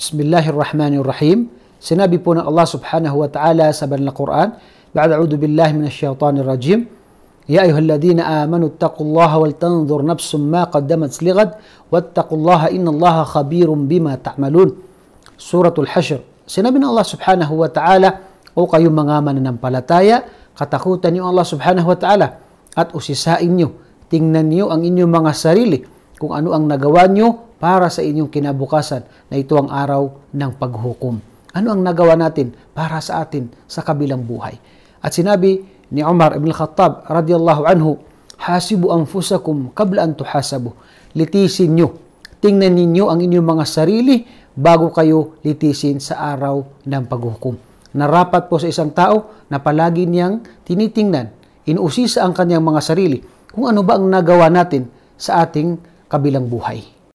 Bismillahirrahmanirrahim. Sinabi po ng Allah subhanahu wa ta'ala sa banal Quran, Ba'da a'udhu billahi minasyaitanir rajim. يا أيها الذين آمنوا اتقوا الله ولتنظر نفس ما قدمت لغد واتقوا الله إن الله خبير بما تعملون سورة الحشر Sinabi ng Allah subhanahu wa ta'ala, O kayong mga mananampalataya, katakutan niyo Allah subhanahu wa ta'ala at usisain niyo, tingnan niyo ang inyong mga sarili, kung ano ang nagawa niyo para sa inyong kinabukasan na ito ang araw ng paghukom. Ano ang nagawa natin para sa atin sa kabilang buhay? At sinabi ni Umar ibn Khattab radiyallahu anhu, Hasibu anfusakum kabla an tuhasabu. Litisin nyo. Tingnan ninyo ang inyong mga sarili bago kayo litisin sa araw ng paghukom. Narapat po sa isang tao na palagi niyang tinitingnan, inuusisa ang kanyang mga sarili kung ano ba ang nagawa natin sa ating kabilang buhay.